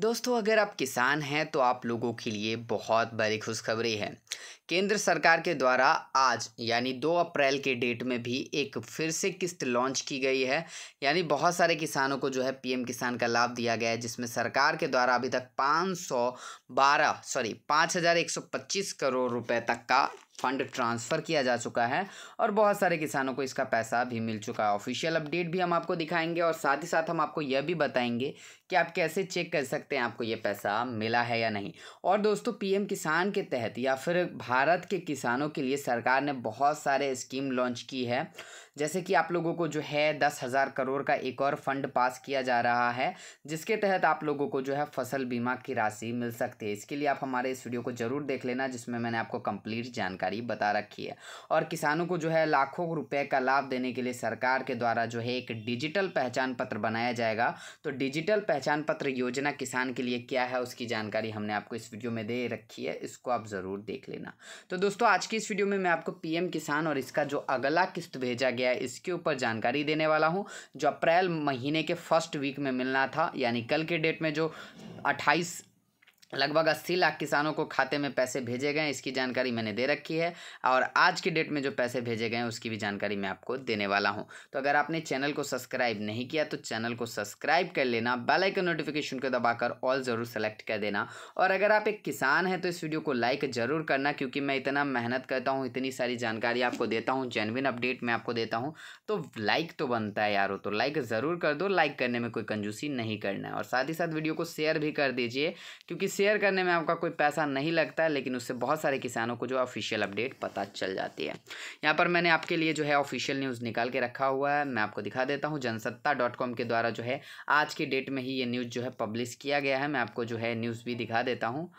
दोस्तों अगर आप किसान हैं तो आप लोगों के लिए बहुत बड़ी खुशखबरी है केंद्र सरकार के द्वारा आज यानी दो अप्रैल के डेट में भी एक फिर से किस्त लॉन्च की गई है यानी बहुत सारे किसानों को जो है पीएम किसान का लाभ दिया गया है जिसमें सरकार के द्वारा अभी तक 512 सॉरी 5125 करोड़ रुपए तक का फंड ट्रांसफ़र किया जा चुका है और बहुत सारे किसानों को इसका पैसा भी मिल चुका है ऑफिशियल अपडेट भी हम आपको दिखाएंगे और साथ ही साथ हम आपको यह भी बताएंगे कि आप कैसे चेक कर सकते हैं आपको ये पैसा मिला है या नहीं और दोस्तों पीएम किसान के तहत या फिर भारत के किसानों के लिए सरकार ने बहुत सारे स्कीम लॉन्च की है जैसे कि आप लोगों को जो है दस हज़ार करोड़ का एक और फंड पास किया जा रहा है जिसके तहत आप लोगों को जो है फसल बीमा की राशि मिल सकती है इसके लिए आप हमारे इस वीडियो को ज़रूर देख लेना जिसमें मैंने आपको कम्प्लीट जानकारी जानकारी बता रखी है और किसानों को जो है लाखों रुपए का लाभ देने के लिए सरकार के द्वारा जो है एक डिजिटल पहचान पत्र बनाया जाएगा तो डिजिटल पहचान पत्र योजना किसान के लिए क्या है उसकी जानकारी हमने आपको इस वीडियो में दे रखी है इसको आप ज़रूर देख लेना तो दोस्तों आज की इस वीडियो में मैं आपको पीएम किसान और इसका जो अगला किस्त भेजा गया है इसके ऊपर जानकारी देने वाला हूँ जो अप्रैल महीने के फर्स्ट वीक में मिलना था यानी कल के डेट में जो अट्ठाईस लगभग अस्सी लाख किसानों को खाते में पैसे भेजे गए इसकी जानकारी मैंने दे रखी है और आज की डेट में जो पैसे भेजे गए हैं उसकी भी जानकारी मैं आपको देने वाला हूं तो अगर आपने चैनल को सब्सक्राइब नहीं किया तो चैनल को सब्सक्राइब कर लेना बेल आइकन नोटिफिकेशन को दबाकर ऑल ज़रूर सेलेक्ट कर देना और अगर आप एक किसान हैं तो इस वीडियो को लाइक ज़रूर करना क्योंकि मैं इतना मेहनत करता हूँ इतनी सारी जानकारी आपको देता हूँ जेनविन अपडेट मैं आपको देता हूँ तो लाइक तो बनता है यारो तो लाइक ज़रूर कर दो लाइक करने में कोई कंजूसी नहीं करना है और साथ ही साथ वीडियो को शेयर भी कर दीजिए क्योंकि शेयर करने में आपका कोई पैसा नहीं लगता है लेकिन उससे बहुत सारे किसानों को जो ऑफिशियल अपडेट पता चल जाती है यहाँ पर मैंने आपके लिए जो है ऑफिशियल न्यूज़ निकाल के रखा हुआ है मैं आपको दिखा देता हूँ जनसत्ता डॉट कॉम के द्वारा जो है आज की डेट में ही ये न्यूज़ जो है पब्लिश किया गया है मैं आपको जो है न्यूज़ भी दिखा देता हूँ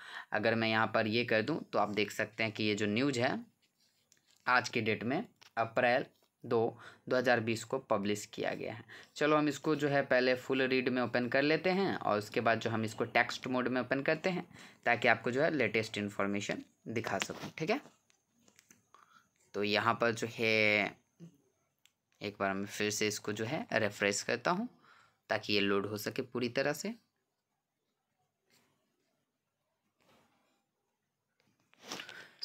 अगर मैं यहाँ पर ये कर दूँ तो आप देख सकते हैं कि ये जो न्यूज है आज के डेट में अप्रैल दो 2020 को पब्लिश किया गया है चलो हम इसको जो है पहले फुल रीड में ओपन कर लेते हैं और उसके बाद जो हम इसको टेक्स्ट मोड में ओपन करते हैं ताकि आपको जो है लेटेस्ट इन्फॉर्मेशन दिखा सकूँ ठीक है तो यहाँ पर जो है एक बार मैं फिर से इसको जो है रेफ्रेश करता हूँ ताकि ये लोड हो सके पूरी तरह से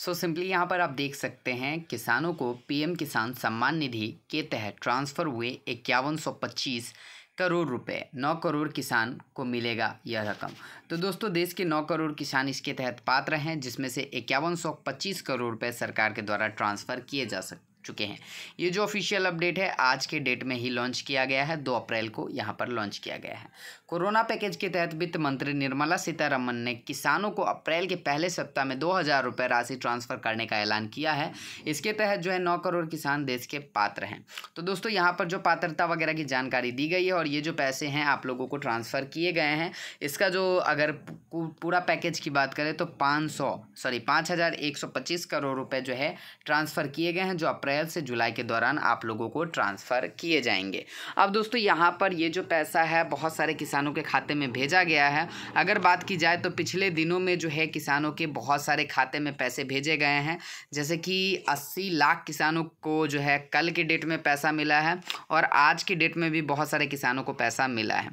सो सिंपली यहाँ पर आप देख सकते हैं किसानों को पीएम किसान सम्मान निधि के तहत ट्रांसफ़र हुए इक्यावन सौ पच्चीस करोड़ रुपए नौ करोड़ किसान को मिलेगा यह रकम तो दोस्तों देश के नौ करोड़ किसान इसके तहत पात्र हैं जिसमें से इक्यावन सौ पच्चीस करोड़ रुपए सरकार के द्वारा ट्रांसफ़र किए जा सकते चुके हैं ये जो ऑफिशियल अपडेट है आज के डेट में ही लॉन्च किया गया है दो अप्रैल को यहाँ पर लॉन्च किया गया है कोरोना पैकेज के तहत वित्त मंत्री निर्मला सीतारमन ने किसानों को अप्रैल के पहले सप्ताह में दो हज़ार रुपये राशि ट्रांसफ़र करने का ऐलान किया है इसके तहत जो है नौ करोड़ किसान देश के पात्र हैं तो दोस्तों यहाँ पर जो पात्रता वगैरह की जानकारी दी गई है और ये जो पैसे हैं आप लोगों को ट्रांसफ़र किए गए हैं इसका जो अगर पूरा पैकेज की बात करें तो 500 सॉरी 5125 करोड़ रुपए जो है ट्रांसफ़र किए गए हैं जो अप्रैल से जुलाई के दौरान आप लोगों को ट्रांसफ़र किए जाएंगे अब दोस्तों यहाँ पर ये जो पैसा है बहुत सारे किसानों के खाते में भेजा गया है अगर बात की जाए तो पिछले दिनों में जो है किसानों के बहुत सारे खाते में पैसे भेजे गए हैं जैसे कि अस्सी लाख किसानों को जो है कल की डेट में पैसा मिला है और आज की डेट में भी बहुत सारे किसानों को पैसा मिला है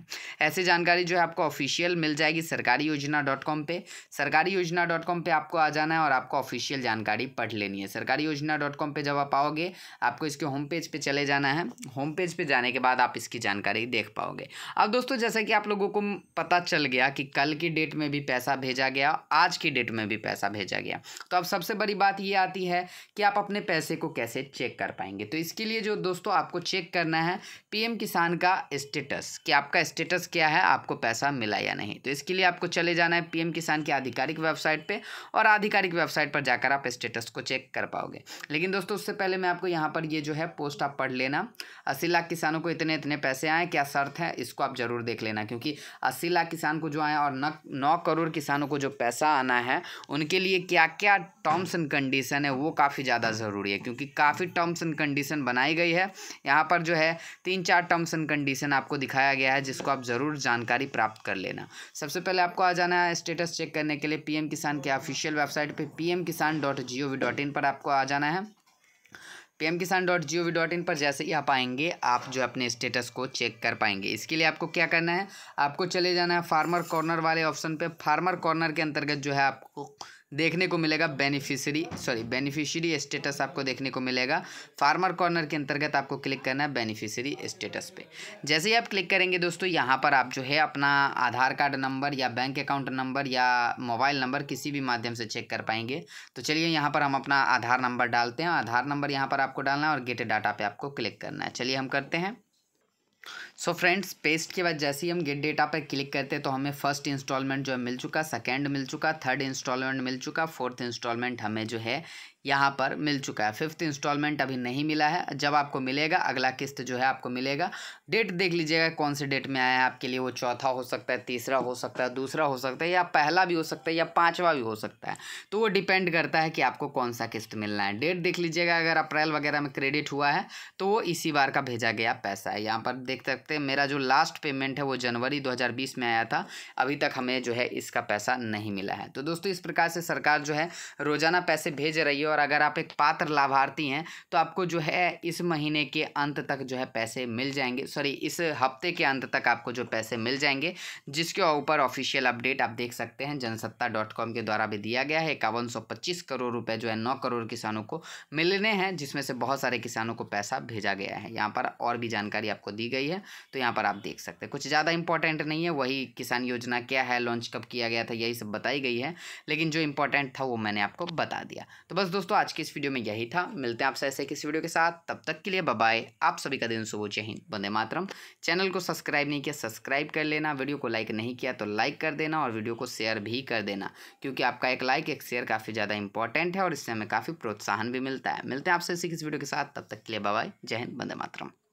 ऐसी जानकारी जो है आपको ऑफिशियल मिल जाएगी सरकारी योजना योजना डॉट कॉम पर सरकारी योजना डॉट कॉम पर आपको आ जाना है और आपको ऑफिशियल जानकारी पढ़ लेनी है सरकारी योजना डॉट कॉम पर जब आप आओगे आपको इसके होम पेज पर चले जाना है होम पेज पर जाने के बाद आप इसकी जानकारी देख पाओगे अब दोस्तों जैसा कि आप लोगों को पता चल गया कि कल की डेट में भी पैसा भेजा गया आज की डेट में भी पैसा भेजा गया तो अब सबसे बड़ी बात ये आती है कि आप अपने पैसे को कैसे चेक कर पाएंगे तो इसके लिए जो दोस्तों आपको चेक करना है पीएम किसान का स्टेटस कि आपका स्टेटस क्या है आपको पैसा मिला या नहीं तो इसके लिए आपको चले जाना है पीएम किसान की आधिकारिक वेबसाइट पे और आधिकारिक वेबसाइट पर जाकर आप स्टेटस को चेक कर पाओगे लेकिन दोस्तों उससे पहले मैं आपको यहाँ पर ये जो है पोस्ट आप पढ़ लेना अस्सी लाख किसानों को इतने इतने पैसे आए क्या शर्त है इसको आप जरूर देख लेना क्योंकि अस्सी लाख किसान को जो आए और नौ करोड़ किसानों को जो पैसा आना है उनके लिए क्या क्या टर्म्स एंड कंडीशन है वो काफ़ी ज़्यादा ज़रूरी है क्योंकि काफ़ी टर्म्स एंड कंडीशन बनाई गई है यहाँ पर जो है तीन चार टर्म्स एंड कंडीशन आपको दिखाया गया है जिसको आप ज़रूर जानकारी प्राप्त कर लेना सबसे पहले आपको आ जाना है स्टेटस चेक करने के लिए पीएम किसान के ऑफिशियल वेबसाइट पे PM Kisan dot G O V dot in पर आपको आ जाना है PM Kisan dot G O V dot in पर जैसे ही आप आएंगे आप जो अपने स्टेटस को चेक कर पाएंगे इसके लिए आपको क्या करना है आपको चले जाना है फार्मर कॉर्नर वाले ऑप्शन पर फार्मर कॉर्नर के अंतर्गत जो है आपको देखने को मिलेगा बेनिफिशरी सॉरी बेनिफिशियरी स्टेटस आपको देखने को मिलेगा फार्मर कॉर्नर के अंतर्गत आपको क्लिक करना है बेनिफिशरी स्टेटस पे जैसे ही आप क्लिक करेंगे दोस्तों यहाँ पर आप जो है अपना आधार कार्ड नंबर या बैंक अकाउंट नंबर या मोबाइल नंबर किसी भी माध्यम से चेक कर पाएंगे तो चलिए यहाँ पर हम अपना आधार नंबर डालते हैं आधार नंबर यहाँ पर आपको डालना है और गेट डाटा पर आपको क्लिक करना है चलिए हम करते हैं सो फ्रेंड्स पेस्ट के बाद जैसे ही हम गेट डेटा पर क्लिक करते हैं तो हमें फर्स्ट इंस्टॉलमेंट जो है मिल चुका सेकंड मिल चुका थर्ड इंस्टॉलमेंट मिल चुका फोर्थ इंस्टॉलमेंट हमें जो है यहाँ पर मिल चुका है फिफ्थ इंस्टॉलमेंट अभी नहीं मिला है जब आपको मिलेगा अगला किस्त जो है आपको मिलेगा डेट देख लीजिएगा कौन से डेट में आया है आपके लिए वो चौथा हो सकता है तीसरा हो सकता है दूसरा हो सकता है या पहला भी हो सकता है या पाँचवा भी हो सकता है तो वो डिपेंड करता है कि आपको कौन सा किस्त मिलना है डेट देख लीजिएगा अगर अप्रैल वगैरह में क्रेडिट हुआ है तो वो इसी बार का भेजा गया पैसा है यहाँ पर देख सकते हैं मेरा जो लास्ट पेमेंट है वो जनवरी दो में आया था अभी तक हमें जो है इसका पैसा नहीं मिला है तो दोस्तों इस प्रकार से सरकार जो है रोज़ाना पैसे भेज रही है और और अगर आप एक पात्र लाभार्थी हैं तो आपको जो है इस महीने के अंत तक जो है पैसे मिल जाएंगे सॉरी इस हफ्ते के अंत तक आपको जो पैसे मिल जाएंगे जिसके ऊपर ऑफिशियल अपडेट आप देख सकते हैं जनसत्ता डॉट कॉम के द्वारा भी दिया गया है इक्यावन सौ पच्चीस करोड़ रुपए जो है नौ करोड़ किसानों को मिलने हैं जिसमें से बहुत सारे किसानों को पैसा भेजा गया है यहाँ पर और भी जानकारी आपको दी गई है तो यहाँ पर आप देख सकते हैं कुछ ज़्यादा इंपॉर्टेंट नहीं है वही किसान योजना क्या है लॉन्च कब किया गया था यही सब बताई गई है लेकिन जो इंपॉर्टेंट था वो मैंने आपको बता दिया तो बस दोस्तों दोस्तों आज की इस वीडियो में यही था मिलते हैं आपसे ऐसे किसी वीडियो के साथ तब तक के लिए बाय आप सभी का दिन सुबह जय हिंद बंदे मातरम चैनल को सब्सक्राइब नहीं किया सब्सक्राइब कर लेना वीडियो को लाइक नहीं किया तो लाइक कर देना और वीडियो को शेयर भी कर देना क्योंकि आपका एक लाइक एक शेयर काफ़ी ज़्यादा इंपॉर्टेंट है और इससे हमें काफ़ी प्रोत्साहन भी मिलता है मिलते हैं आपसे ऐसे किसी वीडियो के साथ तब तक के लिए बबाए जय हिंद बंदे मातरम